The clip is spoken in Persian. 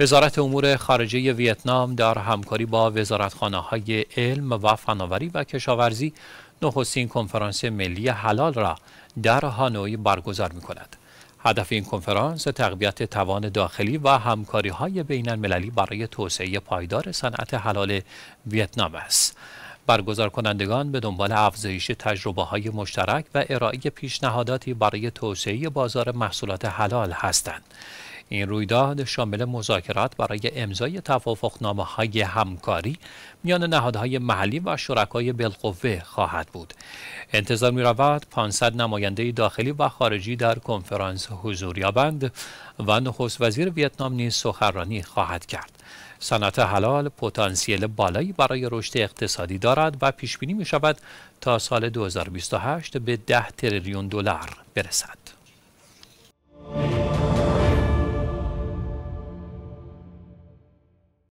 وزارت امور خارجه ویتنام در همکاری با وزارتخانه های علم و فناوری و کشاورزی نخستین کنفرانس ملی حلال را در هانوی برگزار می کند. هدف این کنفرانس تقویت توان داخلی و همکاری های بین المللی برای توسعه پایدار صنعت حلال ویتنام است. برگزار کنندگان به دنبال افزایش تجربه های مشترک و ارائه پیشنهاداتی برای توسعه بازار محصولات حلال هستند. این رویداد شامل مذاکرات برای امضای توافقنامه های همکاری میان نهادهای محلی و شرکای بالقوه خواهد بود انتظار می رود 500 نماینده داخلی و خارجی در کنفرانس حضور یابند و نخست وزیر ویتنام نیز سخنرانی خواهد کرد صنعت حلال پتانسیل بالایی برای رشد اقتصادی دارد و پیش بینی می شود تا سال 2028 به 10 تریلیون دلار برسد